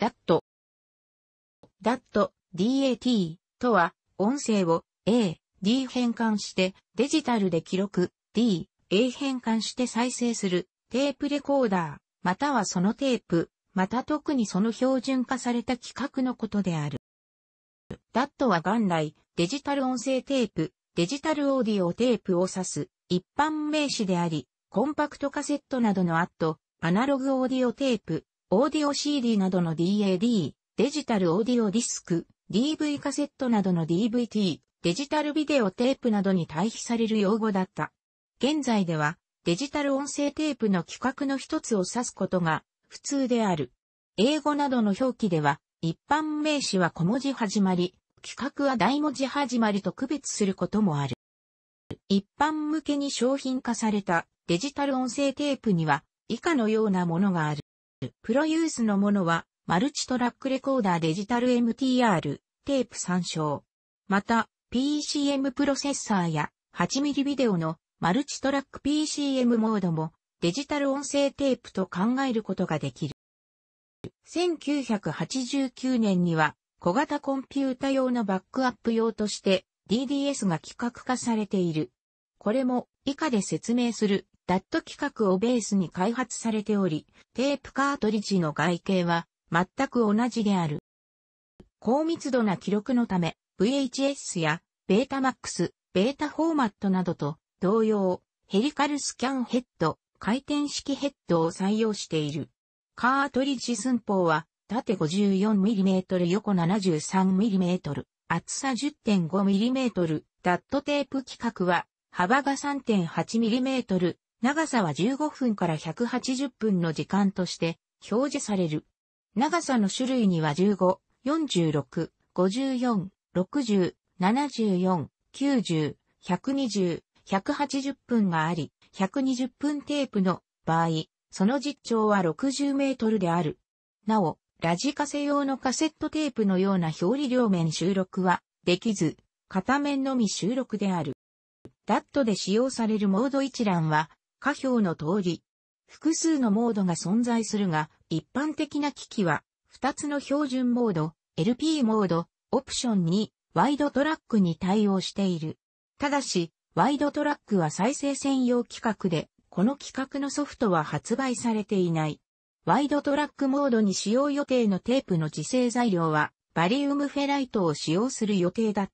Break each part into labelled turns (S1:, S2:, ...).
S1: dat, ダット、DAT とは、音声を A、D 変換してデジタルで記録、D、A 変換して再生するテープレコーダー、またはそのテープ、また特にその標準化された規格のことである。ダットは元来、デジタル音声テープ、デジタルオーディオテープを指す一般名詞であり、コンパクトカセットなどのアット、アナログオーディオテープ、オーディオ CD などの DAD、デジタルオーディオディスク、DV カセットなどの DVT、デジタルビデオテープなどに対比される用語だった。現在では、デジタル音声テープの規格の一つを指すことが普通である。英語などの表記では、一般名詞は小文字始まり、規格は大文字始まりと区別することもある。一般向けに商品化されたデジタル音声テープには以下のようなものがある。プロユースのものは、マルチトラックレコーダーデジタル MTR、テープ参照。また、PCM プロセッサーや8ミリビデオのマルチトラック PCM モードもデジタル音声テープと考えることができる。1989年には小型コンピュータ用のバックアップ用として DDS が規格化されている。これも以下で説明するダット規格をベースに開発されており、テープカートリッジの外形は全く同じである。高密度な記録のため、VHS やベータマックス、ベータフォーマットなどと同様、ヘリカルスキャンヘッド、回転式ヘッドを採用している。カートリッジ寸法は、縦 54mm 横 73mm、厚さ 10.5mm、ダットテープ規格は、幅が 3.8mm、長さは15分から180分の時間として表示される。長さの種類には15、46、54、60、74、90、120、180分があり、120分テープの場合、その実長は60メートルである。なお、ラジカセ用のカセットテープのような表裏両面収録はできず、片面のみ収録である。ダットで使用されるモード一覧は下表の通り。複数のモードが存在するが、一般的な機器は、2つの標準モード、LP モード、オプションに、ワイドトラックに対応している。ただし、ワイドトラックは再生専用規格で、この規格のソフトは発売されていない。ワイドトラックモードに使用予定のテープの自生材料は、バリウムフェライトを使用する予定だっ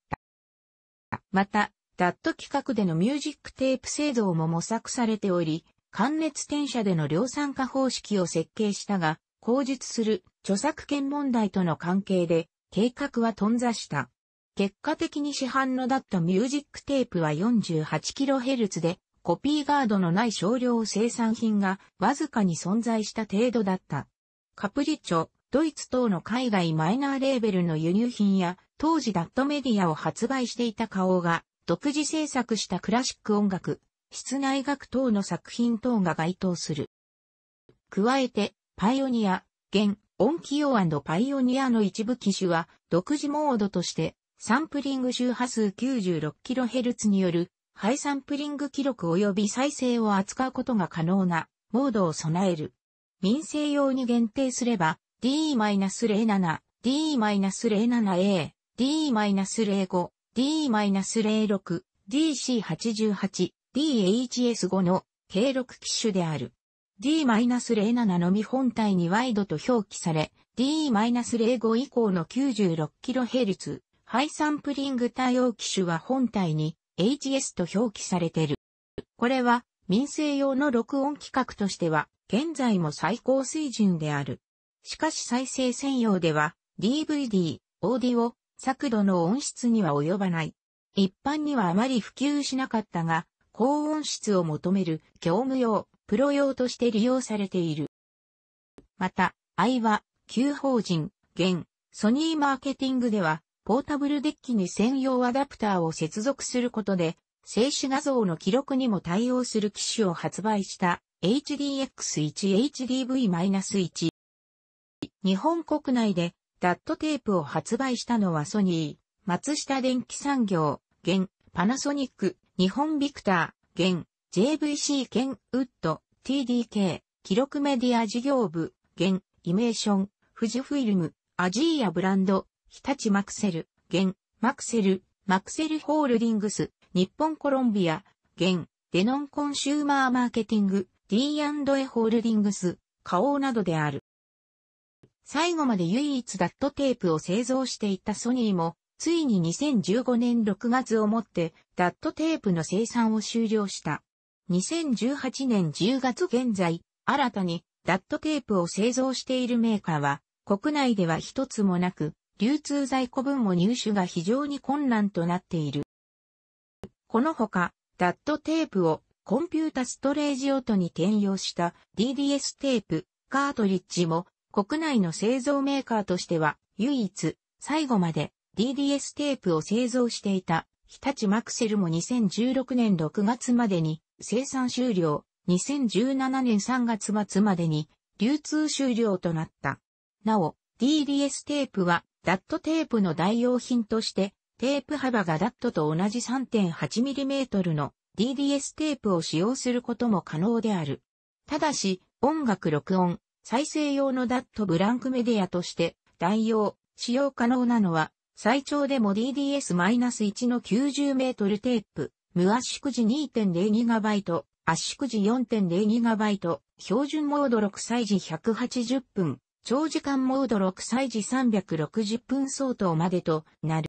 S1: た。また、ダット企画でのミュージックテープ製造も模索されており、関熱転写での量産化方式を設計したが、口述する著作権問題との関係で計画は頓挫した。結果的に市販のダットミュージックテープは 48kHz でコピーガードのない少量生産品がわずかに存在した程度だった。カプリチョ、ドイツ等の海外マイナーレーベルの輸入品や当時ダットメディアを発売していた顔が独自制作したクラシック音楽、室内楽等の作品等が該当する。加えて、パイオニア、現、音器用パイオニアの一部機種は、独自モードとして、サンプリング周波数 96kHz による、ハイサンプリング記録及び再生を扱うことが可能な、モードを備える。民生用に限定すれば、D-07、D-07A、D-05、D-06、DC88、DHS5 の計6機種である。D-07 のみ本体にワイドと表記され、D-05 以降の 96kHz、ハイサンプリング対応機種は本体に HS と表記されてる。これは民生用の録音規格としては現在も最高水準である。しかし再生専用では DVD、オーディオ、作度の音質には及ばない。一般にはあまり普及しなかったが、高音質を求める業務用、プロ用として利用されている。また、i は、旧法人、現、ソニーマーケティングでは、ポータブルデッキに専用アダプターを接続することで、静止画像の記録にも対応する機種を発売した HDX1HDV-1。日本国内でダットテープを発売したのはソニー、松下電機産業、現、パナソニック、日本ビクター、現、JVC 現、ウッド、TDK、記録メディア事業部、現、イメーション、富士フィルム、アジーやブランド、日立マクセル、現、マクセル、マクセルホールディングス、日本コロンビア、現、デノンコンシューマーマーケティング、D&A ホールディングス、花王などである。最後まで唯一ダットテープを製造していたソニーも、ついに2015年6月をもってダットテープの生産を終了した。2018年10月現在、新たにダットテープを製造しているメーカーは、国内では一つもなく、流通在庫分も入手が非常に困難となっている。このほか、ダットテープをコンピュータストレージ用途に転用した DDS テープ、カートリッジも国内の製造メーカーとしては唯一最後まで DDS テープを製造していた日立マクセルも2016年6月までに生産終了、2017年3月末までに流通終了となった。なお、DDS テープはダットテープの代用品としてテープ幅がダットと同じ 3.8mm の DDS テープを使用することも可能である。ただし、音楽録音、再生用のダットブランクメディアとして代用、使用可能なのは、最長でも DDS-1 の9 0ルテープ、無圧縮時 2.0GB、圧縮時 4.0GB、標準モード6歳時180分、長時間モード6歳時360分相当までとなる。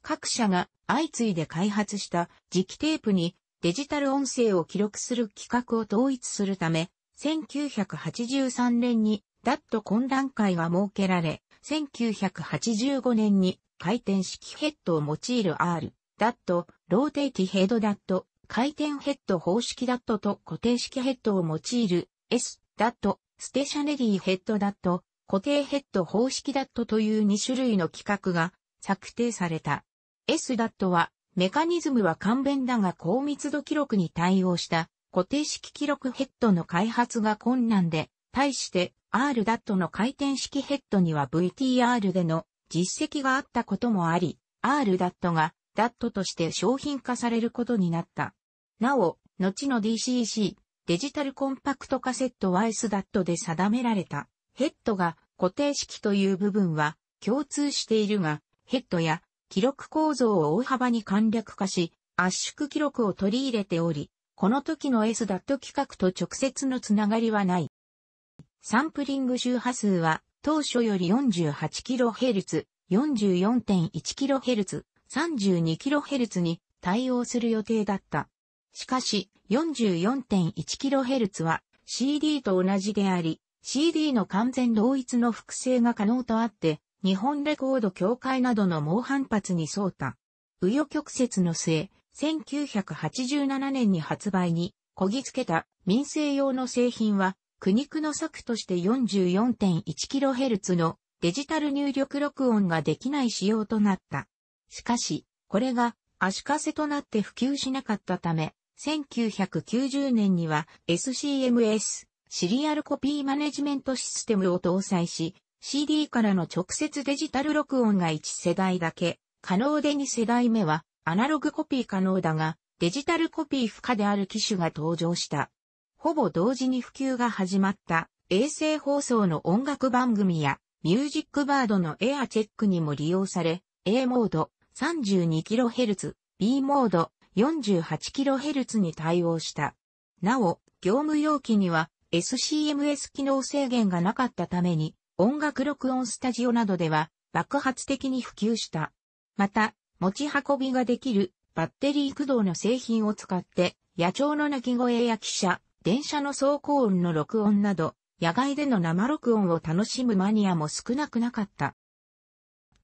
S1: 各社が相次いで開発した磁気テープにデジタル音声を記録する規格を統一するため、1983年にダット懇談会が設けられ、1985年に回転式ヘッドを用いる R、ダット、ローテーィヘッドダット、回転ヘッド方式ダットと固定式ヘッドを用いる S、ダット、ステシャネリーヘッドダット、固定ヘッド方式ダットという2種類の規格が策定された。S ダットは、メカニズムは簡便だが高密度記録に対応した固定式記録ヘッドの開発が困難で、対して RDAT の回転式ヘッドには VTR での実績があったこともあり、RDAT が DAT として商品化されることになった。なお、後の DCC、デジタルコンパクトカセットワイ s d a t で定められたヘッドが固定式という部分は共通しているが、ヘッドや記録構造を大幅に簡略化し、圧縮記録を取り入れており、この時の S ダット規格と直接のつながりはない。サンプリング周波数は当初より 48kHz、44.1kHz、32kHz に対応する予定だった。しかし 44.1kHz は CD と同じであり、CD の完全同一の複製が可能とあって、日本レコード協会などの猛反発に沿った。右余曲折の末、1987年に発売に、こぎつけた民生用の製品は、苦肉の策として 44.1kHz のデジタル入力録音ができない仕様となった。しかし、これが足かせとなって普及しなかったため、1990年には SCMS、シリアルコピーマネジメントシステムを搭載し、CD からの直接デジタル録音が1世代だけ、可能で2世代目はアナログコピー可能だが、デジタルコピー不可である機種が登場した。ほぼ同時に普及が始まった衛星放送の音楽番組やミュージックバードのエアチェックにも利用され、A モード 32kHz、B モード 48kHz に対応した。なお、業務用機には SCMS 機能制限がなかったために、音楽録音スタジオなどでは爆発的に普及した。また、持ち運びができるバッテリー駆動の製品を使って、野鳥の鳴き声や汽車、電車の走行音の録音など、野外での生録音を楽しむマニアも少なくなかった。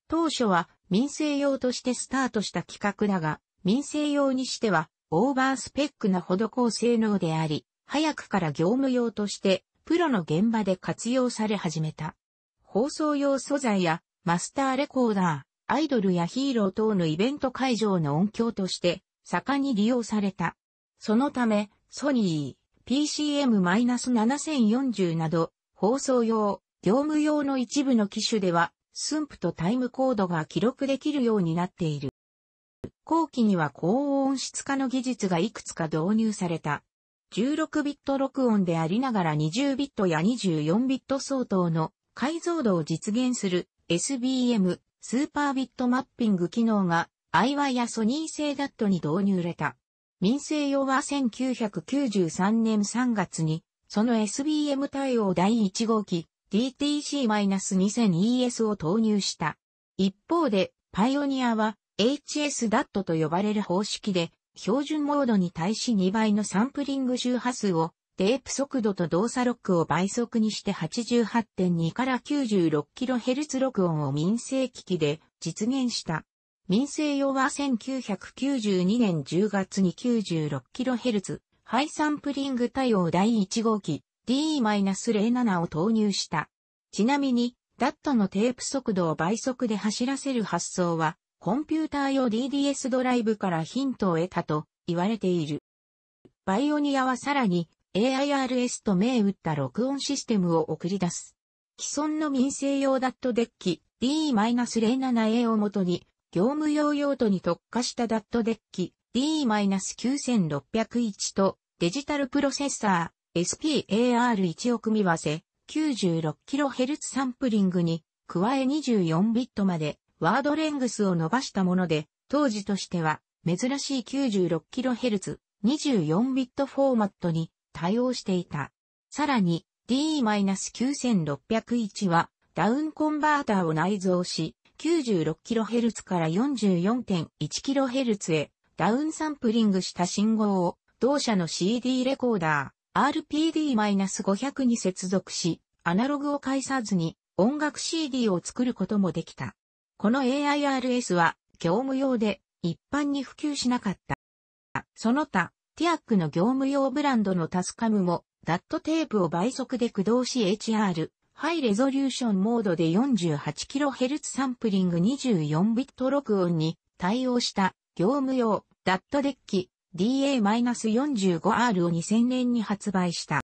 S1: 当初は民生用としてスタートした企画だが、民生用にしてはオーバースペックなほど高性能であり、早くから業務用としてプロの現場で活用され始めた。放送用素材やマスターレコーダー、アイドルやヒーロー等のイベント会場の音響として盛んに利用された。そのため、ソニー、PCM-7040 など、放送用、業務用の一部の機種では、ンプとタイムコードが記録できるようになっている。後期には高音質化の技術がいくつか導入された。16ビット録音でありながら20ビットや24ビット相当の解像度を実現する SBM スーパービットマッピング機能が IY やソニー製ダットに導入れた。民生用は1993年3月に、その SBM 対応第1号機 DTC-2000ES を投入した。一方で、パイオニアは HS DAT と呼ばれる方式で、標準モードに対し2倍のサンプリング周波数をテープ速度と動作ロックを倍速にして88.2から 96kHz 録音を民生機器で実現した。民生用は1992年10月に 96kHz ハイサンプリング対応第1号機 D-07 を投入した。ちなみに、ダットのテープ速度を倍速で走らせる発想は、コンピューター用 DDS ドライブからヒントを得たと言われている。バイオニアはさらに AIRS と銘打った録音システムを送り出す。既存の民生用ダットデッキ D-07A をもとに、業務用用途に特化したダットデッキ D-9601 とデジタルプロセッサー SPAR1 を組み合わせ 96kHz サンプリングに加え24ビットまでワードレングスを伸ばしたもので当時としては珍しい 96kHz24 ビットフォーマットに対応していた。さらに D-9601 はダウンコンバーターを内蔵し 96kHz から 44.1kHz へダウンサンプリングした信号を同社の CD レコーダー RPD-500 に接続しアナログを介さずに音楽 CD を作ることもできた。この AIRS は業務用で一般に普及しなかった。その他ティアックの業務用ブランドのタスカムも、ダットテープを倍速で駆動し HR、ハイレゾリューションモードで 48kHz サンプリング24ビット録音に対応した業務用ダットデッキ DA-45R を2000年に発売した。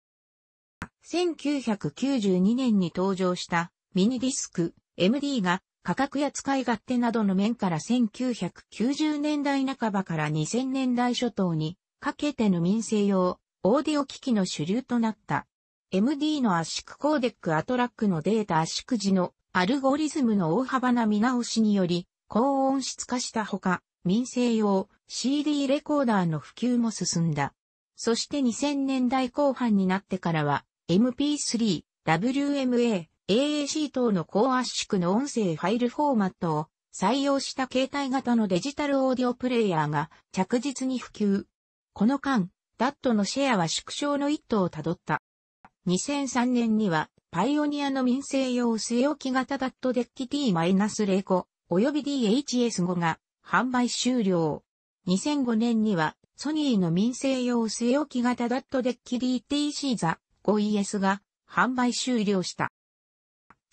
S1: 1992年に登場したミニディスク MD が価格や使い勝手などの面から1990年代半ばから2000年代初頭にかけての民生用、オーディオ機器の主流となった。MD の圧縮コーデックアトラックのデータ圧縮時のアルゴリズムの大幅な見直しにより、高音質化したほか、民生用 CD レコーダーの普及も進んだ。そして2000年代後半になってからは、MP3、WMA、AAC 等の高圧縮の音声ファイルフォーマットを採用した携帯型のデジタルオーディオプレイヤーが着実に普及。この間、ダットのシェアは縮小の一途をたどった。2003年には、パイオニアの民生用据え置き型ダットデッキ T-05 及び DHS5 が販売終了。2005年には、ソニーの民生用据え置き型ダットデッキ DTC ザ 5ES が販売終了した。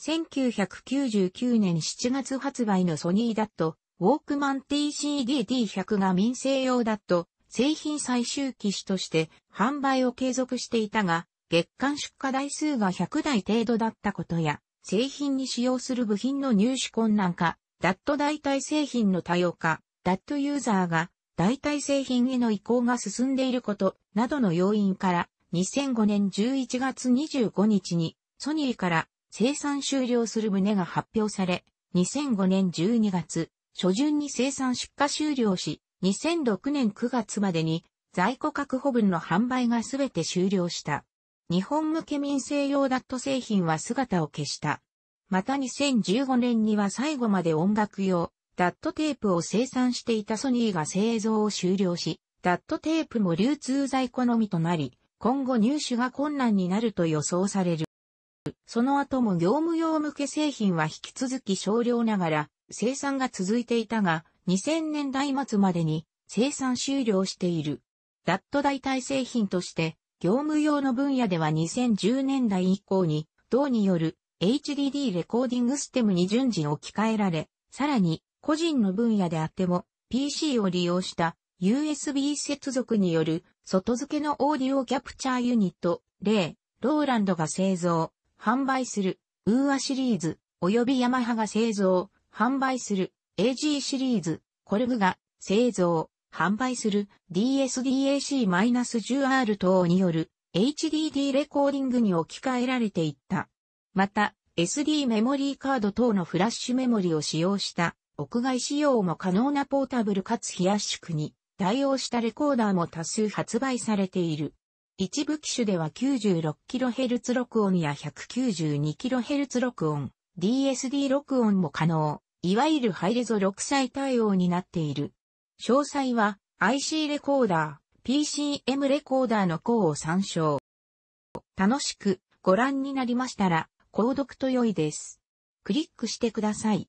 S1: 1999年7月発売のソニーダット、ウォークマン TCDT100 が民生用ダット、製品最終機種として販売を継続していたが、月間出荷台数が100台程度だったことや、製品に使用する部品の入手困難化、ダット代替製品の多様化、ダットユーザーが代替製品への移行が進んでいることなどの要因から2005年11月25日にソニーから生産終了する旨が発表され2005年12月初旬に生産出荷終了し2006年9月までに在庫確保分の販売がすべて終了した。日本向け民生用ダット製品は姿を消した。また2015年には最後まで音楽用ダットテープを生産していたソニーが製造を終了し、ダットテープも流通在庫のみとなり、今後入手が困難になると予想される。その後も業務用向け製品は引き続き少量ながら生産が続いていたが、2000年代末までに生産終了している。ラット代替製品として、業務用の分野では2010年代以降に、銅による HDD レコーディングステムに順次置き換えられ、さらに個人の分野であっても PC を利用した USB 接続による外付けのオーディオキャプチャーユニット、例、ローランドが製造、販売する、ウーアシリーズ、及びヤマハが製造、販売する、AG シリーズ、コルグが製造、販売する DSDAC-10R 等による HDD レコーディングに置き換えられていった。また、SD メモリーカード等のフラッシュメモリを使用した屋外使用も可能なポータブルかつや圧縮に対応したレコーダーも多数発売されている。一部機種では 96kHz 録音や 192kHz 録音、DSD 録音も可能。いわゆるハイレゾ6歳対応になっている。詳細は IC レコーダー、PCM レコーダーの項を参照。楽しくご覧になりましたら、購読と良いです。クリックしてください。